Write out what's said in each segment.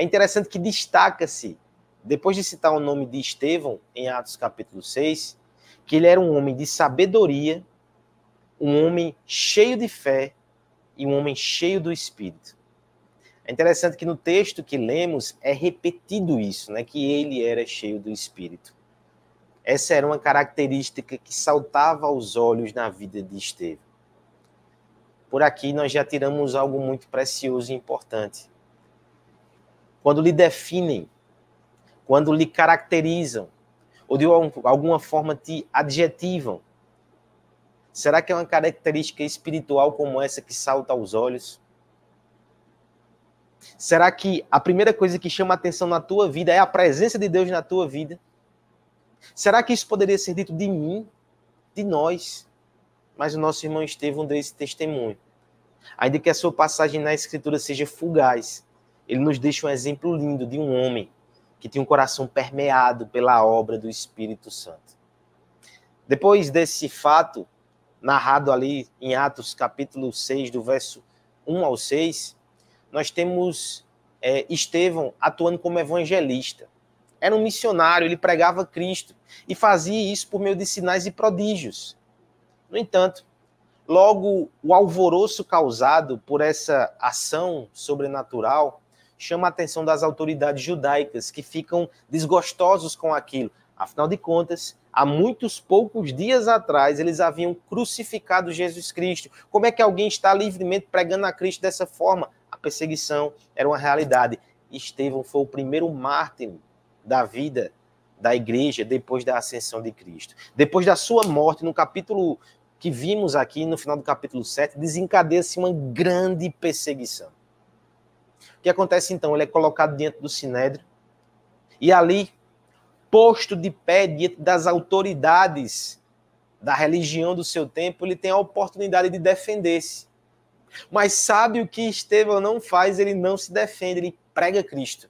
É interessante que destaca-se, depois de citar o nome de Estevão em Atos capítulo 6, que ele era um homem de sabedoria, um homem cheio de fé e um homem cheio do espírito. É interessante que no texto que lemos é repetido isso, né, que ele era cheio do espírito. Essa era uma característica que saltava aos olhos na vida de Estevão. Por aqui nós já tiramos algo muito precioso e importante quando lhe definem, quando lhe caracterizam, ou de alguma forma te adjetivam. Será que é uma característica espiritual como essa que salta aos olhos? Será que a primeira coisa que chama atenção na tua vida é a presença de Deus na tua vida? Será que isso poderia ser dito de mim, de nós? Mas o nosso irmão Estevão deu esse testemunho. Ainda que a sua passagem na Escritura seja fugaz, ele nos deixa um exemplo lindo de um homem que tinha um coração permeado pela obra do Espírito Santo. Depois desse fato, narrado ali em Atos capítulo 6, do verso 1 ao 6, nós temos é, Estevão atuando como evangelista. Era um missionário, ele pregava Cristo e fazia isso por meio de sinais e prodígios. No entanto, logo o alvoroço causado por essa ação sobrenatural chama a atenção das autoridades judaicas, que ficam desgostosos com aquilo. Afinal de contas, há muitos poucos dias atrás, eles haviam crucificado Jesus Cristo. Como é que alguém está livremente pregando a Cristo dessa forma? A perseguição era uma realidade. Estevão foi o primeiro mártir da vida da igreja depois da ascensão de Cristo. Depois da sua morte, no capítulo que vimos aqui, no final do capítulo 7, desencadeia-se uma grande perseguição. O que acontece então? Ele é colocado diante do Sinédrio e ali, posto de pé diante das autoridades da religião do seu tempo, ele tem a oportunidade de defender-se. Mas sabe o que Estevão não faz? Ele não se defende, ele prega Cristo.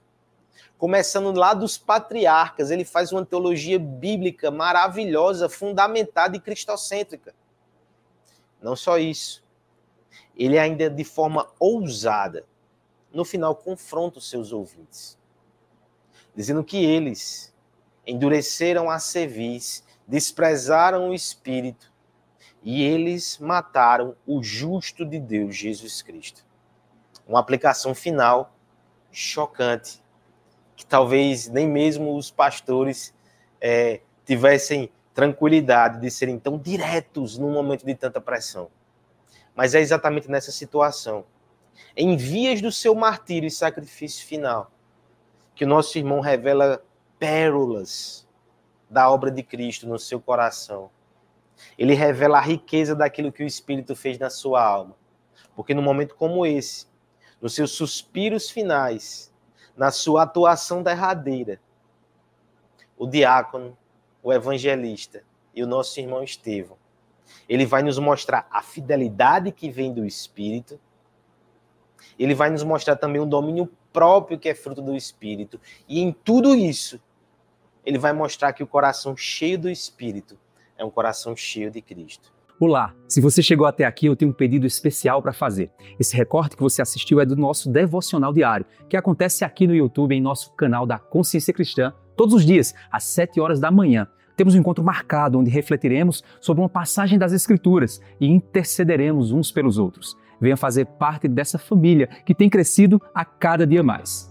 Começando lá dos patriarcas, ele faz uma teologia bíblica maravilhosa, fundamentada e cristocêntrica. Não só isso, ele é ainda de forma ousada no final confronta os seus ouvintes, dizendo que eles endureceram a cerviz, desprezaram o espírito e eles mataram o justo de Deus, Jesus Cristo. Uma aplicação final chocante, que talvez nem mesmo os pastores é, tivessem tranquilidade de serem tão diretos num momento de tanta pressão. Mas é exatamente nessa situação em vias do seu martírio e sacrifício final, que o nosso irmão revela pérolas da obra de Cristo no seu coração. Ele revela a riqueza daquilo que o Espírito fez na sua alma. Porque num momento como esse, nos seus suspiros finais, na sua atuação derradeira, o diácono, o evangelista e o nosso irmão Estevão, ele vai nos mostrar a fidelidade que vem do Espírito ele vai nos mostrar também o domínio próprio que é fruto do Espírito. E em tudo isso, ele vai mostrar que o coração cheio do Espírito é um coração cheio de Cristo. Olá! Se você chegou até aqui, eu tenho um pedido especial para fazer. Esse recorte que você assistiu é do nosso devocional diário, que acontece aqui no YouTube, em nosso canal da Consciência Cristã, todos os dias, às 7 horas da manhã. Temos um encontro marcado onde refletiremos sobre uma passagem das Escrituras e intercederemos uns pelos outros venha fazer parte dessa família que tem crescido a cada dia mais.